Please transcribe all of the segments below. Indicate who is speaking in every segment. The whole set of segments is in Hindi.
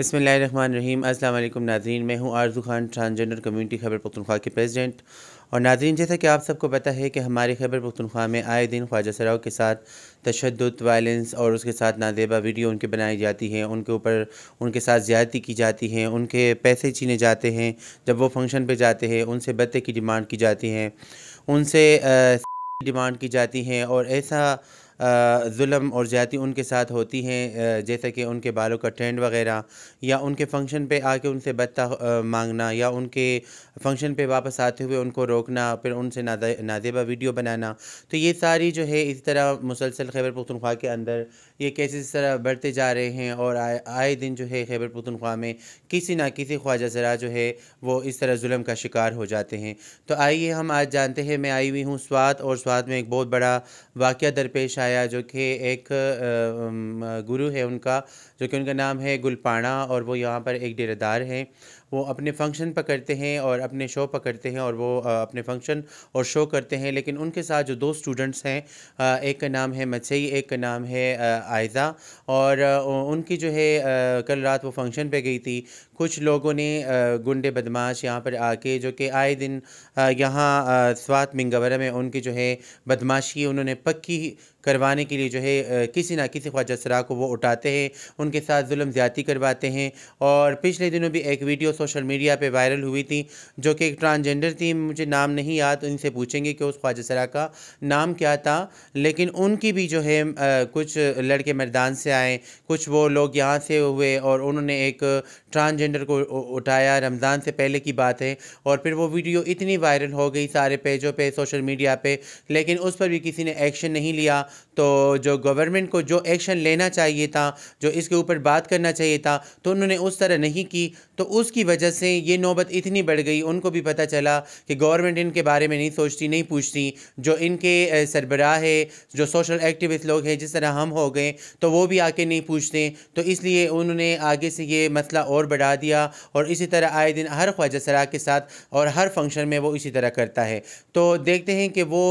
Speaker 1: बसमीम अल्लाम नाजीन मैं हूँ आरजू खान ट्रांसजेंडर कम्युनिटी ख़बर पख्तनख्वा के प्रेसिडेंट और नाजीन जैसा कि आप सबको पता है कि हमारे खैबर पख्तनख्वा में आए दिन ख्वाजा सराव के साथ तशद वायलेंस और उसके साथ नादेबा वीडियो उनके बनाई जाती है उनके ऊपर उनके साथ ज़्यादती की जाती है उनके पैसे छीने जाते हैं जब वो फंक्शन पर जाते हैं उनसे बत्ते की डिमांड की जाती है उनसे डिमांड की जाती है और ऐसा म और ज़्यादा उनके साथ होती हैं जैसे कि उनके बालों का ट्रेंड वगैरह या उनके फंक्शन पे आके उनसे बत्ता मांगना या उनके फंक्शन पे वापस आते हुए उनको रोकना फिर उनसे नाजेबा वीडियो बनाना तो ये सारी जो है इस तरह मुसलसल खैबर पुख्तनख्वा के अंदर ये केसेस इस तरह बढ़ते जा रहे हैं और आए आए दिन जो है खैबर पतनख्वा में किसी ना किसी ख्वाजा ज़रा जो है वो इस तरह जुल्म का शिकार हो जाते हैं तो आइए हम आज जानते हैं मैं आई हुई हूँ स्वाद और स्वाद में एक बहुत बड़ा वाक़ दरपेश आया जो कि एक गुरु है उनका जो कि उनका नाम है गुलपाणा और वो यहाँ पर एक डेरेदार हैं वो अपने फंक्शन पकड़ते हैं और अपने शो पकड़ते हैं और वो अपने फंक्शन और शो करते हैं लेकिन उनके साथ जो दो स्टूडेंट्स हैं एक का नाम है मछई एक का नाम है आयजा और उनकी जो है कल रात वो फंक्शन पे गई थी कुछ लोगों ने गुंडे बदमाश यहाँ पर आके जो कि आए दिन यहाँ स्वात मिंगवरा में उनकी जो है बदमाशी उन्होंने पक्की करवाने के लिए जो है किसी ना किसी ख्वाजा सरा को वो उठाते हैं उनके साथ जुल्म ज़्यादती करवाते हैं और पिछले दिनों भी एक वीडियो सोशल मीडिया पर वायरल हुई थी जो कि एक ट्रांसजेंडर थी मुझे नाम नहीं याद उनसे पूछेंगे कि उस ख्वाजा सरा का नाम क्या था लेकिन उनकी भी जो है कुछ लड़के मैदान से आए कुछ वो लोग यहाँ से हुए और उन्होंने एक ट्रांसजेंडर को उठाया रमज़ान से पहले की बात है और फिर वो वीडियो इतनी वायरल हो गई सारे पेजों पे सोशल मीडिया पे लेकिन उस पर भी किसी ने एक्शन नहीं लिया तो जो गवर्नमेंट को जो एक्शन लेना चाहिए था जो इसके ऊपर बात करना चाहिए था तो उन्होंने उस तरह नहीं की तो उसकी वजह से ये नौबत इतनी बढ़ गई उनको भी पता चला कि गवर्नमेंट इनके बारे में नहीं सोचती नहीं पूछती जो इनके सरबराह है जो सोशल एक्टिविस्ट लोग हैं जिस तरह हम हो गए तो वो भी आके नहीं पूछते तो इसलिए उन्होंने आगे से ये मसला और और बढ़ा दिया और इसी तरह आए दिन हर ख्वाजा सरा के साथ और हर फंक्शन में वो इसी तरह करता है तो देखते हैं कि वो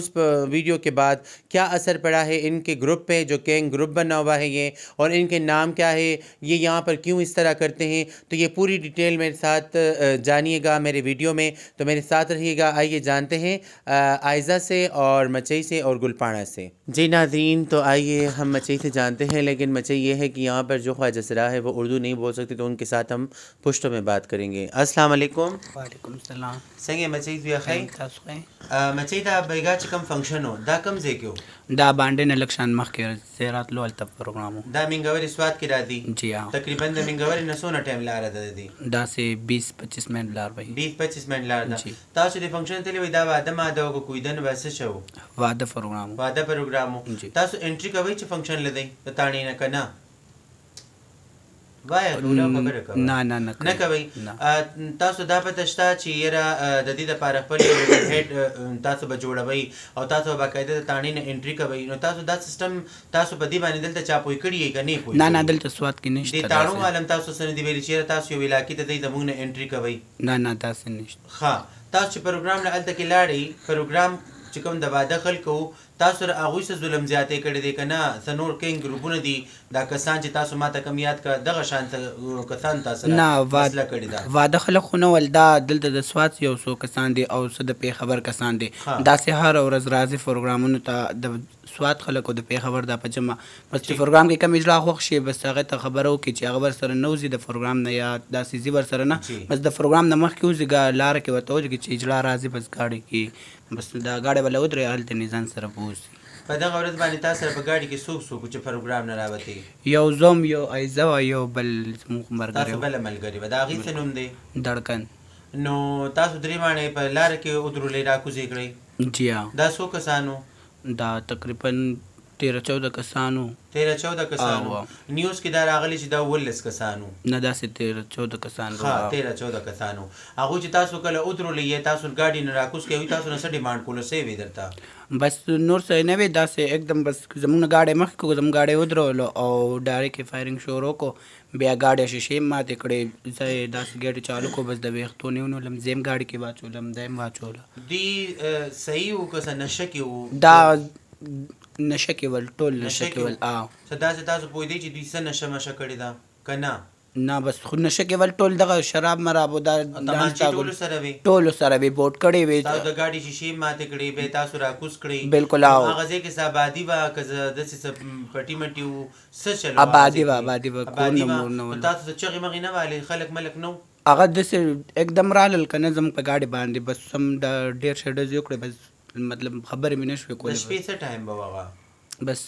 Speaker 1: उस वीडियो के बाद क्या असर पड़ा है इनके ग्रुप पे जो कैंग ग्रुप बना हुआ है ये और इनके नाम क्या है ये यहाँ पर क्यों इस तरह करते हैं तो ये पूरी डिटेल मेरे साथ जानिएगा मेरे वीडियो में तो मेरे साथ रहिएगा आइए जानते हैं आयजा से और मचई से और गुलपाणा से जी नाजीन तो आइए हम मचई से जानते हैं लेकिन मचई ये है कि यहाँ पर जो ख्वाजा सरा है वो उर्दू नहीं बोल सकते तो उनके साथ हम पुश्तों में बात करेंगे अस्सलाम वालेकुम वालेकुम सलाम संगे मचीद बिया खै मचीद बेगा चकम फंक्शन हो दा कम जे क्यों
Speaker 2: دا باندې نه لکشان مخ کې زیرات لو الته
Speaker 1: پروګرام دا منګوري سواد کې را دي جی ها تقریبا د منګوري نه سونه ټایم لار ده دي
Speaker 2: دا سه 20 25 منټ لار وای 20 25 منټ
Speaker 1: لار ده تاسو د فنکشن ته لوي دا واده ما دا کو کویدن واسه شو واده پروګرام واده پروګرام تاسو انټری کوي چې فنکشن لدی ته تانی نه کنه وای ټول خبره کوي نه
Speaker 2: نه نه نه کوي
Speaker 1: تاسو دا پته شته چې یره د دې لپاره خپل هډ تاسو به جوړوي او تاسو به قاعده تانې نه انټری کوي نو تاسو دا سیستم تاسو په دې باندې دلته چا پوي کړی کني پوي نه نه دلته سواد کې نشته د تانو عالم تاسو سره دی ویل چې تاسو یو علاقې ته د موږ نه انټری کوي
Speaker 2: نه نه تاسو نشته ها
Speaker 1: تاسو پروګرام له الته کې لاړی پروګرام چې کوم د واده خلکو تاسو را هغه سره ظلم زیاتې کړې دي کنه سنور کینګ ګروپونه دي دا کسان چې تاسو ماته کمیات کا دغه شان کسان تاسو نه واده کړی دا
Speaker 2: واده خلکونه ولدا دلته د سوات یو سو کسان دي او صد په خبر کسان دي دا سه هر ورځ راځي پروګرامونو ته د سواد خلکو د په خبر د پجما بس پروګرام کې کم اجلا خوښ شي بس هغه ته خبرو کې چې خبر سره نوځي د پروګرام نه یا داسې زیبر سره نه بس د پروګرام نه مخ کې وځي لار کې وته چې اجلا راځي بس گاډي کې بس دا گاډي ولا ودرې حالت نه ځان سره پوه لمونځ کوي
Speaker 1: په دغه ورځ باندې تاسو په ګاډي کې څوک څوک چې پروګرام نه راوتی
Speaker 2: یو زوم یو ایزه او یو بل زموږ مرګ تاسو بل ملګری به دا غي څه نوم دی دړکن
Speaker 1: نو تاسو درې باندې په لار کې ودرولې را کوزې کړې جی ها دا څو کسانو دا تقریبا 13 14 کسانو 13 14 کسانو نیوز کې دا راغلی چې دا ولس کسانو
Speaker 2: نه دا سه 13 14 کسانو ها 13
Speaker 1: 14 کسانو هغه چې تاسو کله ودرولې تاسو ګاډي نه راکوز کوي تاسو نه څه ډیماند کوله سي وې درته
Speaker 2: بس نور څه نه وی داسې एकदम بس زمونږ گاډي مخ کو زمونږ گاډي ودرول او ډایرکټ فایرینګ شروع کو بیا گاډي شیشې ماته کړې زه داسې ګټ چالو کو بس د ویختو نه ونو لم زم گاډي کې واچو لم دیم واچو
Speaker 1: دی صحیح و که نشه کې و دا
Speaker 2: نشه کې ول ټول نشه کې ول
Speaker 1: آ صدا صدا زه پوی دی چې دوی سره نشه مشه کړی دا کنه
Speaker 2: نه بس خو نشه کې ول ټول دغه شراب مرابو دا ټول سره وي ټول سره وي بوت کړي وي تاسو
Speaker 1: د گاډي شیشې ماته کړي به تاسو را کوس کړي بالکل او هغه ځکه سبادي وا کز د سې پټي مټي و سچل آبادی وا آبادی وا کوم نمور نو تاسو چې مغې نه والي خلک ملک نو
Speaker 2: هغه د سې एकदम رالل کنه زم په گاډي باندې بس سم د ډیر شډز یو کړ بس مطلب خبر مې نشو کولای شپې
Speaker 1: څه ټایم به وغه
Speaker 2: بس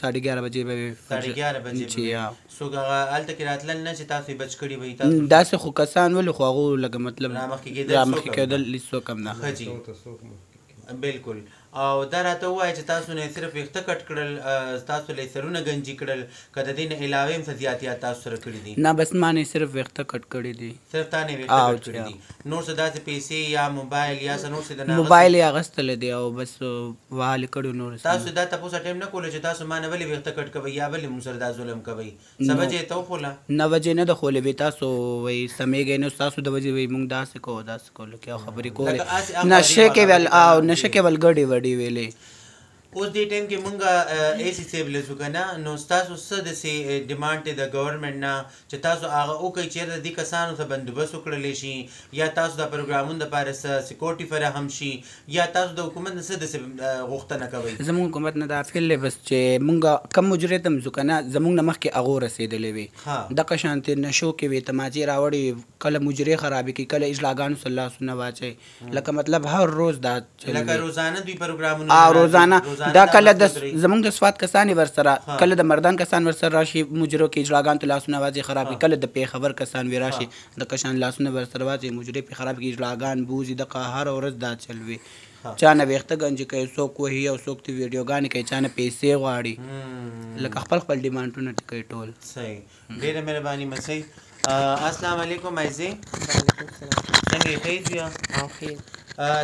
Speaker 2: ساډه 11 بجې به ساډه 11 بجې چې یا
Speaker 1: سو هغه الته کې راتلل نه چې تاسو بچ کړی وي
Speaker 2: تاسو داسې خو کسان ول خو هغه لګ مطلب رامخ کې کېدل لسو کم نه
Speaker 1: خجي بالکل او دا راته وایي چې تاسو نه صرف وخته کټ کړل تاسو له سرونه گنجي کړل کده دین علاوه هم زیاتیات تاسو سره کړی دي نه بس
Speaker 2: مانه صرف وخته کټ کړی دي صرف تانه وخته کټ کړی دي
Speaker 1: نور څه داسې پیسې یا موبایل یا څه نور څه نه موبایل
Speaker 2: یا غستل دي او بس وحال کړو نور تاسو دا
Speaker 1: تاسو ټیم نه کول چې تاسو مانه ولې وخته کټ کوي یا ولې مسر دا ظلم کوي سمجه ته خولا
Speaker 2: نه وجه نه د خولې به تاسو وي سمېږي نو تاسو د وجه وي مونږ داسې کوو داسې کول کې خبرې کولې نشه کې ول او نشه کې ول ګډي बड़ी वेले
Speaker 1: اوس دې ټیم کې مونږه ایسی سیب لسو کنه نو تاسو څه د سي ډیماند ته د گورنمنت نه چې تاسو هغه او کوي چې د دې کسانو ته بندوبست وکړل شي یا تاسو د پروګرامونو لپاره سکیورټي فراهم شي یا تاسو د حکومت نه څه د غوښتنه کوي
Speaker 2: زموږ حکومت نه دا فکر لې بس چې مونږه کم مجرد هم ځکنه زموږ نه مخکې هغه رسیدلې وي د قشانتي نشو کې وي تماچی راوړي کله مجری خراب کی کله اجلاګان صلی الله سنه واچي لکه مطلب هر روز دا لکه روزانه دوی پروګرامونه روزانه دا کله د زمونږ د سواد کسان ور سره کله د مردان کسان ور سره راشي مجرو کې اجلاګان ته لاسونه واځي خراب کله د پی خبر کسان وی راشي د کشان لاسونه ور سره واځي مجري په خراب کې اجلاګان بوزي د قهر ورځ دا چلوي چانه ویخته گنج کوي څوک وهي او څوک ته ویډیوګان کوي چانه پیسې غواړي لکه خپل خپل ډیمانډونه ټکي ټول صحیح
Speaker 1: ډیره مهرباني مسي السلام علیکم ایزي څنګه یې ښه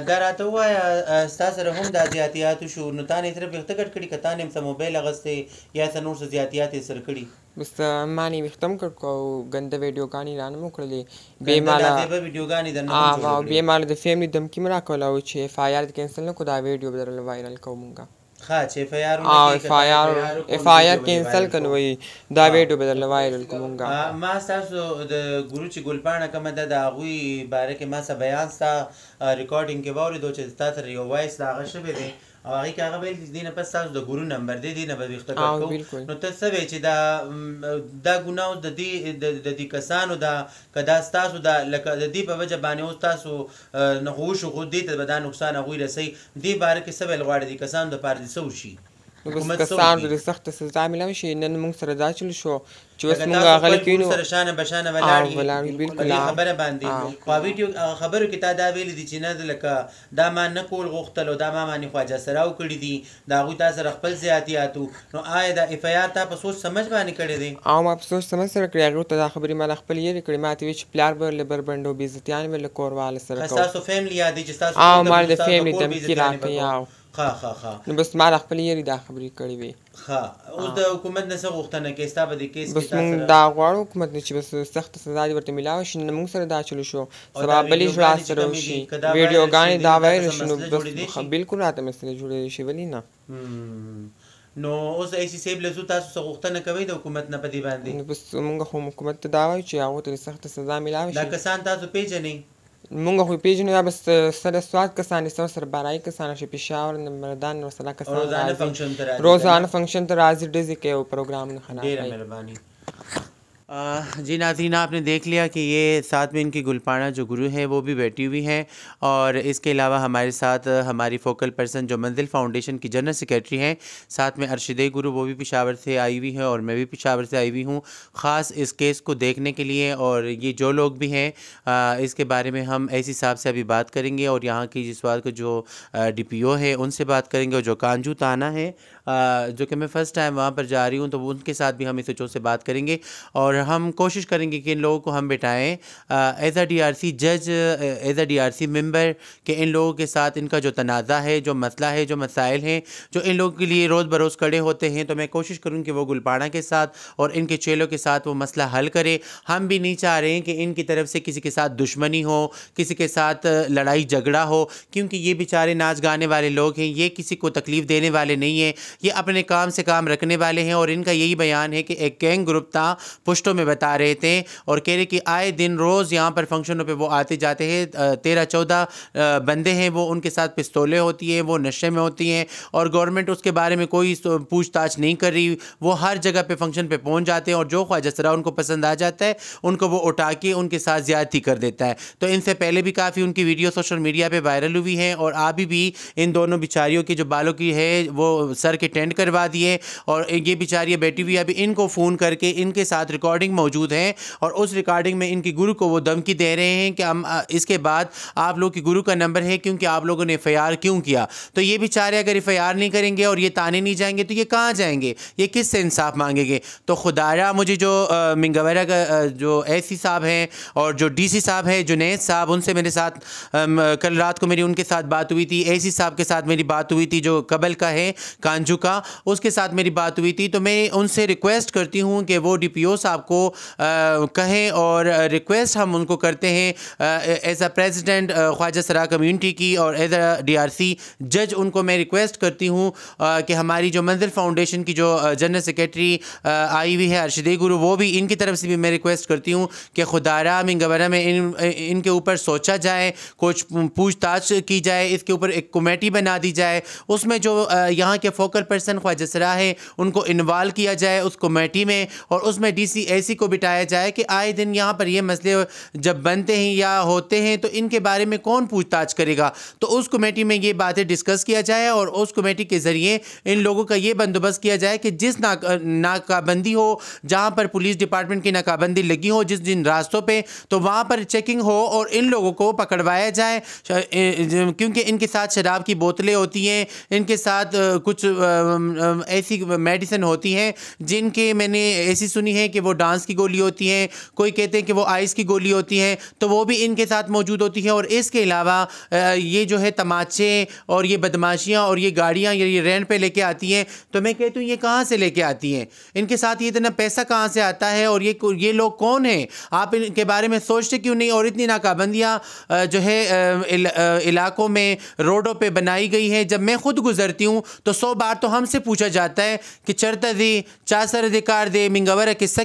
Speaker 1: دا راته وایه ستا سره هم دا زیاتیات شو نو تا نه صرف ویښته کټ کړي
Speaker 3: که تا نه یم څه موبایل اخیستی یا څه نور څه زیاتیات یې سره کړي بس ما نه ویښته م کټ کړو او ګنده ویډیوګانې رانه مو کړلې بې ماله ویډیوګانې درنه بې ماله د فیملی دمکي مې راکوله او چې اف آی آر کینسل نه کړو دا ویډیو به درله وایرل کوو مونږ ښه چې اف آی آر اف آی آر اف آی آر کینسل کنوي دا ویډیو به درله وایرل کومګا
Speaker 1: ما تاسو د ګورو چې ګلپاڼه کومه ده د هغوی باره کې ما څه بیان ستا ریکارډینګ کې واورېدو چې ستا سره یو وایس د هغه شوی دی او هغه کې هغه ویل دینه پس تاسو د ګورو نمبر دی دینه به وخته کوو نو ته څه چې دا دا ګناو د دې د دې کسانو دا کدا تاسو دا لکه د دې په وجه باندې اوس تاسو نغوش غو دې ته به دا نقصان غوي رسي دې بار کې څه ویل غواړي کسان د پاره دي سوشي
Speaker 3: نو بس کسان ډېر سخت سزا ملوي شي نن موږ سره داچل شو چې اوس موږ غل کینو سره شانه بشانه ولاړی بالکل خبره باندې په
Speaker 1: ویډیو خبرو کې تا دا ویل دي چې نه لکه دا ما نه کول غوښتل او دا ما باندې خواجه سره وکړي دي دا غوي تاسو سره خپل زیاتیاتو نو آیا دا افیات په سوچ سمجھ باندې کړی دي
Speaker 3: او ما په سوچ سمجھ سره کړی هغه ته دا خبرې مال خپل یې کړی ما ته ویچ پلار بر لبر بندو بیزتیان مل کوروال سره کو تاسو فیملی یاد دي چې تاسو او ما د فیملی تم کې راکې یاو خا خا خا بس ما خپل یې دا خبرې کړې وي خا
Speaker 1: اوس د حکومت نه څه غوښتنه کوي ستا په دې کیس کې تاسو بس دا
Speaker 3: غواړو حکومت نه چې بس سخت سزا دې ورته ملاوي شي نو موږ سره دا چلو شو سبا بلې جوړا سره شي ویډیو غانې دا وایي نو بس بالکل راته مسله جوړې شي ولې نه نو اوس ایسی سیب له تاسو څخه غوښتنه کوي د حکومت نه په دې باندې بس موږ هم حکومت ته دا وایو چې هغه ته سخت سزا ملاوي شي دا کسان تاسو پیژنئ مونږ خو پیژنو دا بس سره سواد کسان سره سره برای کسان چې پېښور نه مردان نو سره کسان روزانه فنکشن ته راځي روزانه فنکشن ته راځي ډیزي کې پروګرام نه خنا ډیره مهرباني
Speaker 1: जी नाजीना आपने देख लिया कि ये साथ में इनकी गुलपाना जो गुरु है वो भी बैठी हुई हैं और इसके अलावा हमारे साथ हमारी फोकल पर्सन जो मंजिल फाउंडेशन की जनरल सेक्रेटरी हैं साथ में अरशदे गुरु वो भी पिशावर से आई हुई हैं और मैं भी पिशावर से आई हुई हूँ ख़ास इस केस को देखने के लिए और ये जो लोग भी हैं इसके बारे में हम ऐसे हिसाब से अभी बात करेंगे और यहाँ की जिस बात को जो डी पी ओ है उनसे बात करेंगे और जो कांजू ताना है जो कि मैं फ़र्स्ट टाइम वहाँ पर जा रही हूँ तो उनके साथ भी हम इस से बात करेंगे और हम कोशिश करेंगे कि इन लोगों को हम बिठाएँ एज अ डी जज एज अ डी मेंबर कि इन लोगों के साथ इनका जो तनाज़ा है जो मसला है जो मसाइल हैं जो इन लोगों के लिए रोज़ बरोज़ खड़े होते हैं तो मैं कोशिश करूँ कि वो गुलपाड़ा के साथ और इनके चेलों के साथ वो मसला हल करें हम भी नहीं चाह रहे हैं कि इनकी तरफ से किसी के साथ दुश्मनी हो किसी के साथ लड़ाई झगड़ा हो क्योंकि ये बेचारे नाच गाने वाले लोग हैं ये किसी को तकलीफ़ देने वाले नहीं हैं ये अपने काम से काम रखने वाले हैं और इनका यही बयान है कि एक गैंग ग्रुप था पुष्ट पोस्टों में बता रहे थे और कह रहे कि आए दिन रोज़ यहाँ पर फंक्शनों पे वो आते जाते हैं तेरह चौदह बंदे हैं वो उनके साथ पिस्तौलें होती हैं वो नशे में होती हैं और गवर्नमेंट उसके बारे में कोई पूछताछ नहीं कर रही वो हर जगह पर फंक्शन पर पहुंच जाते हैं और जो ख्वाजा सरा उनको पसंद आ जाता है उनको वो उठा के उनके साथ ज़्यादती कर देता है तो इनसे पहले भी काफ़ी उनकी वीडियो सोशल मीडिया पर वायरल हुई हैं और अभी भी इन दोनों बेचारियों की जो बालों की है वो सर के टेंट करवा दिए और ये बेचारियाँ बैठी हुई अभी इनको फ़ोन करके इनके साथ रिकॉर्ड रिकॉर्डिंग मौजूद है और उस रिकॉर्डिंग में इनके गुरु को वो धमकी दे रहे हैं कि हम इसके बाद आप लोग के गुरु का नंबर है क्योंकि आप लोगों ने एफ क्यों किया तो ये बेचारे अगर एफ नहीं करेंगे और ये ताने नहीं जाएंगे तो ये कहाँ जाएंगे ये किस से इंसाफ मांगेंगे तो खुदारा मुझे जो मिंगवरा का जो ए साहब हैं और जो डी साहब हैं जुनेद साहब उनसे मेरे साथ कल रात को मेरी उनके साथ बात हुई थी ए साहब के साथ मेरी बात हुई थी जो कबल का है कांजू का उसके साथ मेरी बात हुई थी तो मैं उनसे रिक्वेस्ट करती हूँ कि वो डी साहब आपको कहें और रिक्वेस्ट हम उनको करते हैं एज अ प्रेसिडेंट ख्वाजा सरा कम्युनिटी की और एज अ डीआरसी जज उनको मैं रिक्वेस्ट करती हूँ कि हमारी जो मंजिल फाउंडेशन की जो जनरल सेक्रेटरी आई हुई है अरशद गुरु वो भी इनकी तरफ से भी मैं रिक्वेस्ट करती हूँ कि खुदारा मिंगवरा में इन इनके ऊपर सोचा जाए कुछ पूछताछ की जाए इसके ऊपर एक कमेटी बना दी जाए उसमें जो यहाँ के फोकल पर्सन ख्वाजा सरा है उनको इन्वाल्व किया जाए उस कमेटी में और उसमें डी सी ऐसी को बिठाया जाए कि आए दिन यहाँ पर ये मसले जब बनते हैं या होते हैं तो इनके बारे में कौन पूछताछ करेगा तो उस कमेटी में ये बातें डिस्कस किया जाए और उस कमेटी के ज़रिए इन लोगों का ये बंदोबस्त किया जाए कि जिस ना नाकाबंदी हो जहाँ पर पुलिस डिपार्टमेंट की नाकाबंदी लगी हो जिस जिन रास्तों पर तो वहाँ पर चेकिंग हो और इन लोगों को पकड़वाया जाए क्योंकि इनके साथ शराब की बोतलें होती हैं इनके साथ कुछ ऐसी मेडिसिन होती हैं जिनके मैंने ऐसी सुनी है कि वो डांस की गोली होती है कोई कहते हैं कि वो आइस की गोली होती है तो वो भी इनके साथ मौजूद होती है और इसके अलावा ये जो है तमाचे और ये बदमाशियाँ और ये गाड़ियाँ ये रेंट पर लेके आती हैं तो मैं कहती हूँ ये कहाँ से लेके आती हैं इनके साथ ये इतना पैसा कहाँ से आता है और ये ये लोग कौन हैं आप इनके बारे में सोचते क्यों नहीं और इतनी नाकाबंदियाँ जो है इलाकों में रोडों पर बनाई गई हैं जब मैं खुद गुजरती हूँ तो सौ बार तो हमसे पूछा जाता है कि चरता दे चासर अधिकार दे मिंगवर किस्सा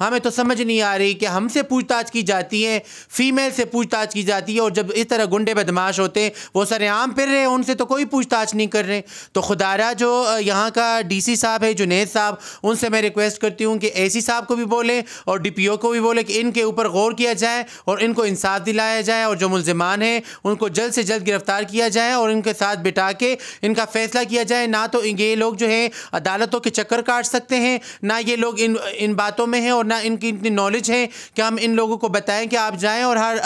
Speaker 1: हमें तो समझ नहीं आ रही कि हमसे पूछताछ की जाती है फीमेल से पूछताछ की जाती है और जब इस तरह गुंडे बदमाश होते हैं वो सरेआम फिर रहे हैं उनसे तो कोई पूछताछ नहीं कर रहे तो खुदारा जो यहाँ का डी साहब है जुनेद साहब उनसे मैं रिक्वेस्ट करती हूँ कि ए साहब को भी बोलें और डी को भी बोलें कि इनके ऊपर गौर किया जाए और इनको इंसाफ दिलाया जाए और जो मुलजमान हैं उनको जल्द से जल्द गिरफ्तार किया जाए और इनके साथ बिठा के इनका फैसला किया जाए ना तो ये लोग जो है अदालतों के चक्कर काट सकते हैं ना ये लोग इन इन बातों में हैं और ना इनकी इतनी नॉलेज है कि हम इन लोगों को बताएं कि आप जाएं और हर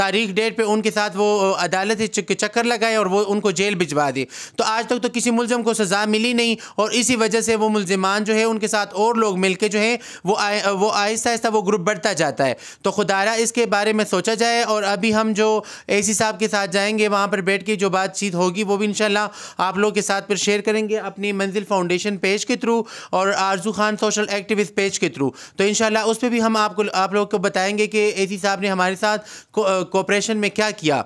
Speaker 1: तारीख डेट पे उनके साथ वो अदालत के चक्कर लगाएं और वो उनको जेल भिजवा दें तो आज तक तो किसी मुलजम को सज़ा मिली नहीं और इसी वजह से वो मुलजमान जो है उनके साथ और लोग मिल जो है वो आए, वो आहिस्ता आहिस्ता वो ग्रुप बढ़ता जाता है तो खुदारा इसके बारे में सोचा जाए और अभी हम जो ए साहब के साथ जाएँगे वहाँ पर बैठ के जो बातचीत होगी वो भी इन आप लोग के साथ फिर शेयर करेंगे अपनी मंजिल फाउंडेशन पेज के थ्रू और Arzoo Khan social activist page के थ्रू तो इन उस पर भी हम आपको आप लोग को बताएंगे कि ए साहब ने हमारे साथ कोऑपरेशन में क्या किया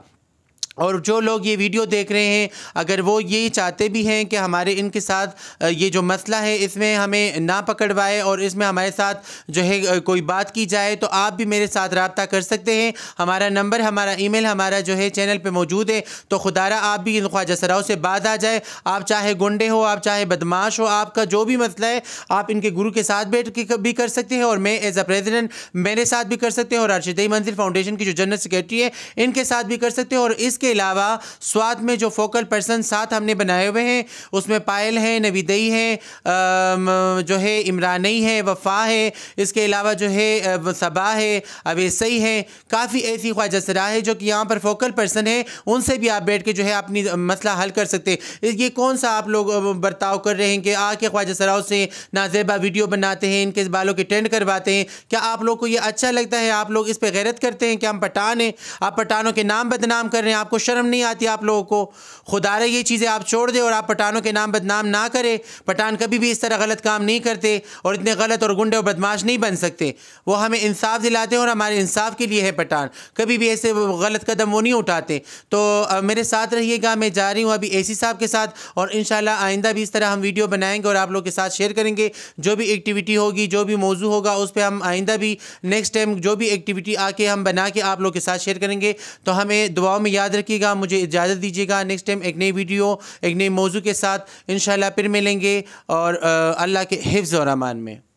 Speaker 1: और जो लोग ये वीडियो देख रहे हैं अगर वो ये चाहते भी हैं कि हमारे इनके साथ ये जो मसला है इसमें हमें ना पकड़वाए और इसमें हमारे साथ जो है कोई बात की जाए तो आप भी मेरे साथ रबता कर सकते हैं हमारा नंबर हमारा ईमेल हमारा जो है चैनल पे मौजूद है तो खुदारा आप भी इन ख्वाजा सराओं से बात आ जाए आप चाहे गुंडे हो आप चाहे बदमाश हो आपका जो भी मसला है आप इनके गुरु के साथ बैठ के भी कर सकते हैं और मैं एज अ प्रेजिडेंट मेरे साथ भी कर सकते हैं और अर्शदई मंजिल फाउंडेशन की जो जनरल सेक्रेटरी है इनके साथ भी कर सकते हैं और इस इसके अलावा स्वाद में जो फोकल पर्सन सात हमने बनाए हुए हैं उसमें पायल है नवीदई है जो है इमरानई है वफ़ा है इसके अलावा जो है सबा है अवेसई है काफ़ी ऐसी ख्वाजा सरा है जो कि यहाँ पर फोकल पर्सन है उनसे भी आप बैठ के जो है अपनी मसला हल कर सकते हैं ये कौन सा आप लोग बर्ताव कर रहे हैं कि आके ख्वाजा सराव से नाजेबा वीडियो बनाते हैं इनके बालों के टेंड करवाते हैं क्या आप लोग को ये अच्छा लगता है आप लोग इस पर गैरत करते हैं कि हम पठान हैं आप पठानों के नाम बदनाम कर रहे हैं आप आपको शर्म नहीं आती आप लोगों को खुदा रहे ये चीज़ें आप छोड़ दें और आप पठानों के नाम बदनाम ना करें पठान कभी भी इस तरह गलत काम नहीं करते और इतने गलत और गुंडे और बदमाश नहीं बन सकते वो हमें इंसाफ दिलाते हैं और हमारे इंसाफ के लिए है पठान कभी भी ऐसे गलत कदम वो नहीं उठाते तो मेरे साथ रहिएगा मैं जा रही हूँ अभी ए साहब के साथ और इन आइंदा भी इस तरह हम वीडियो बनाएंगे और आप लोग के साथ शेयर करेंगे जो भी एक्टिविटी होगी जो भी मौजू होगा उस पर हम आइंदा भी नेक्स्ट टाइम जो भी एक्टिविटी आके हम बना के आप लोग के साथ शेयर करेंगे तो हमें दुआओं में याद रखिएगा मुझे इजाज़त दीजिएगा नेक्स्ट टाइम एक नई वीडियो एक नए मौजू के साथ इन फिर मिलेंगे और अल्लाह के हिफ्ज़ और अमान में